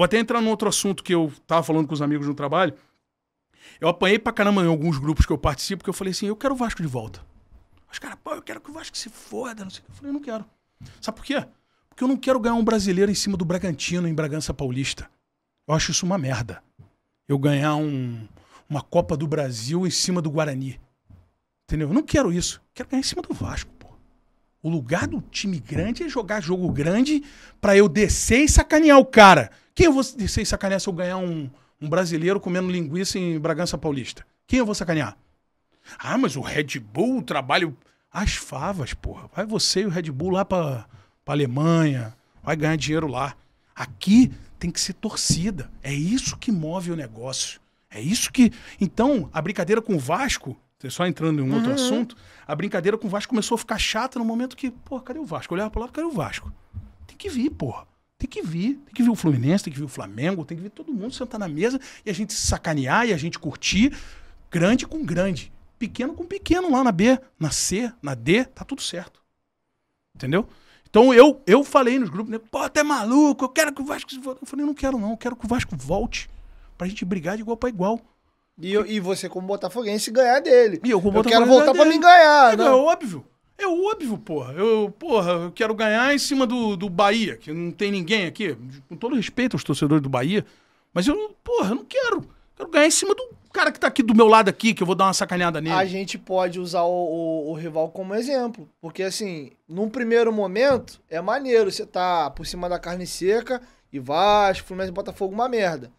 Vou até entrar num outro assunto que eu tava falando com os amigos no trabalho. Eu apanhei pra caramba em alguns grupos que eu participo, que eu falei assim, eu quero o Vasco de volta. Os caras, pô, eu quero que o Vasco se foda, não sei o que. Eu falei, eu não quero. Sabe por quê? Porque eu não quero ganhar um brasileiro em cima do Bragantino, em Bragança Paulista. Eu acho isso uma merda. Eu ganhar um, uma Copa do Brasil em cima do Guarani. Entendeu? Eu não quero isso. Quero ganhar em cima do Vasco, pô. O lugar do time grande é jogar jogo grande para eu descer e sacanear o cara. Quem eu vou ser sacanear se eu ganhar um, um brasileiro comendo linguiça em Bragança Paulista? Quem eu vou sacanear? Ah, mas o Red Bull, o trabalho. As favas, porra. Vai você e o Red Bull lá pra, pra Alemanha, vai ganhar dinheiro lá. Aqui tem que ser torcida. É isso que move o negócio. É isso que. Então, a brincadeira com o Vasco, só entrando em um uhum. outro assunto, a brincadeira com o Vasco começou a ficar chata no momento que, porra, cadê o Vasco? Eu olhava pro lado, cadê o Vasco? Tem que vir, porra. Tem que vir, tem que vir o Fluminense, tem que vir o Flamengo, tem que vir todo mundo sentar na mesa e a gente se sacanear e a gente curtir, grande com grande, pequeno com pequeno lá na B, na C, na D, tá tudo certo. Entendeu? Então eu, eu falei nos grupos, né, pô, até maluco, eu quero que o Vasco. Eu falei, não quero não, eu quero que o Vasco volte pra gente brigar de igual para igual. E, eu, e você, como Botafoguense, ganhar dele. E eu, como eu quero voltar pra mim ganhar, né? É óbvio. É óbvio, porra. Eu, porra, eu quero ganhar em cima do, do Bahia, que não tem ninguém aqui. Com todo respeito aos torcedores do Bahia. Mas eu, porra, eu não quero. Quero ganhar em cima do cara que tá aqui do meu lado aqui, que eu vou dar uma sacaneada nele. A gente pode usar o, o, o rival como exemplo. Porque, assim, num primeiro momento, é maneiro. Você tá por cima da carne seca e Vasco, Fluminense e Botafogo, uma merda.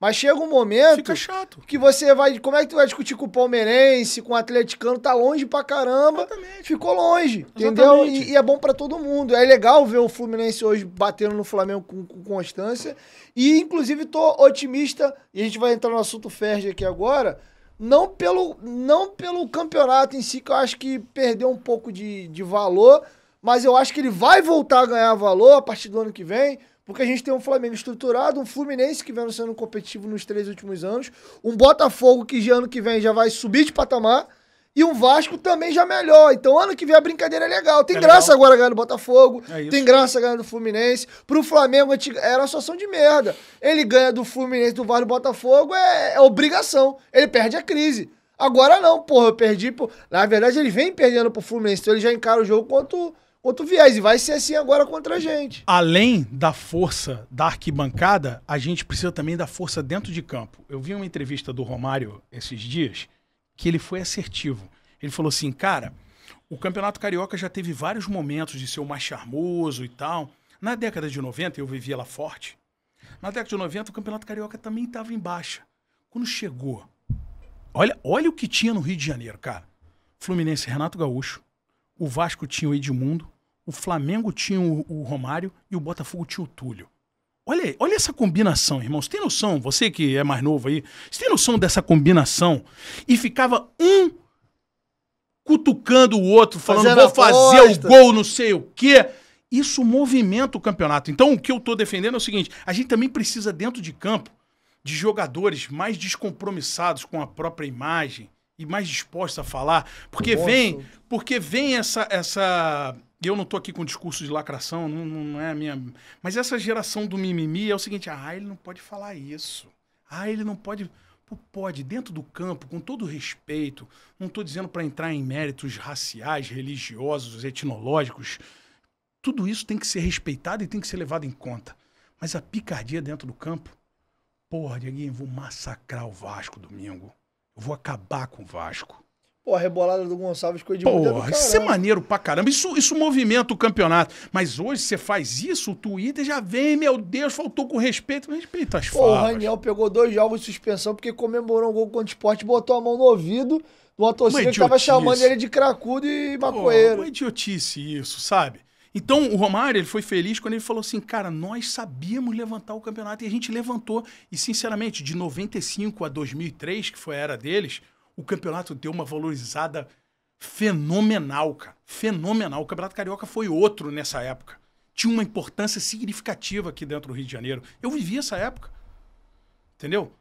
Mas chega um momento. Fica chato. Que você vai. Como é que tu vai discutir com o palmeirense, com o atleticano? Tá longe pra caramba. Exatamente. Ficou longe. Exatamente. Entendeu? E, e, é bom para todo mundo. É legal ver o Fluminense hoje batendo no Flamengo com, com, constância. E, inclusive, tô otimista. E a gente vai entrar no assunto Ferdi aqui agora. Não pelo, não pelo campeonato em si, que eu acho que perdeu um pouco de, de valor. Mas eu acho que ele vai voltar a ganhar valor a partir do ano que vem porque a gente tem um Flamengo estruturado, um Fluminense que vem sendo competitivo nos três últimos anos, um Botafogo que já ano que vem já vai subir de patamar e um Vasco também já melhor. Então, ano que vem a brincadeira é legal. Tem é graça legal. agora ganhar do Botafogo, é tem graça ganhar do Fluminense. Pro Flamengo era uma situação de merda. Ele ganha do Fluminense, do Vasco, do Botafogo, é, é obrigação. Ele perde a crise. Agora não, porra, eu perdi. Por... Na verdade, ele vem perdendo pro Fluminense, então ele já encara o jogo quanto. Contra outro viés. E vai ser assim agora contra a gente. Além da força da arquibancada, a gente precisa também da força dentro de campo. Eu vi uma entrevista do Romário esses dias que ele foi assertivo. Ele falou assim, cara, o Campeonato Carioca já teve vários momentos de ser o mais charmoso e tal. Na década de 90, eu vivia lá forte. Na década de 90, o Campeonato Carioca também estava em baixa. Quando chegou, olha, olha o que tinha no Rio de Janeiro, cara. Fluminense, Renato Gaúcho, o Vasco tinha o Edmundo, o Flamengo tinha o, o Romário e o Botafogo tinha o Túlio. Olha, olha essa combinação, irmão. Você tem noção, você que é mais novo aí, você tem noção dessa combinação? E ficava um cutucando o outro, falando, Fazendo vou fazer o gol, não sei o quê. Isso movimenta o campeonato. Então, o que eu estou defendendo é o seguinte: a gente também precisa, dentro de campo, de jogadores mais descompromissados com a própria imagem, e mais disposta a falar, porque Nossa. vem, porque vem essa essa eu não estou aqui com discurso de lacração, não, não é a minha, mas essa geração do mimimi é o seguinte, ah, ele não pode falar isso. Ah, ele não pode pode, dentro do campo, com todo respeito, não estou dizendo para entrar em méritos raciais, religiosos, etnológicos, tudo isso tem que ser respeitado e tem que ser levado em conta. Mas a picardia dentro do campo, porra, Dieguinho, vou massacrar o Vasco domingo vou acabar com o Vasco. Pô, a rebolada do Gonçalves foi o Porra, isso é maneiro pra caramba. Isso, isso movimenta o campeonato. Mas hoje você faz isso, o Twitter já vem, meu Deus, faltou com respeito. Respeita as Pô, O Raniel pegou dois jogos de suspensão porque comemorou um gol contra o esporte, botou a mão no ouvido de uma torcida uma que tava chamando ele de cracudo e macoeiro. Pô, uma idiotice isso, sabe? Então, o Romário ele foi feliz quando ele falou assim: cara, nós sabíamos levantar o campeonato e a gente levantou. E, sinceramente, de 95 a 2003, que foi a era deles, o campeonato deu uma valorizada fenomenal, cara. Fenomenal. O Campeonato Carioca foi outro nessa época. Tinha uma importância significativa aqui dentro do Rio de Janeiro. Eu vivi essa época. Entendeu?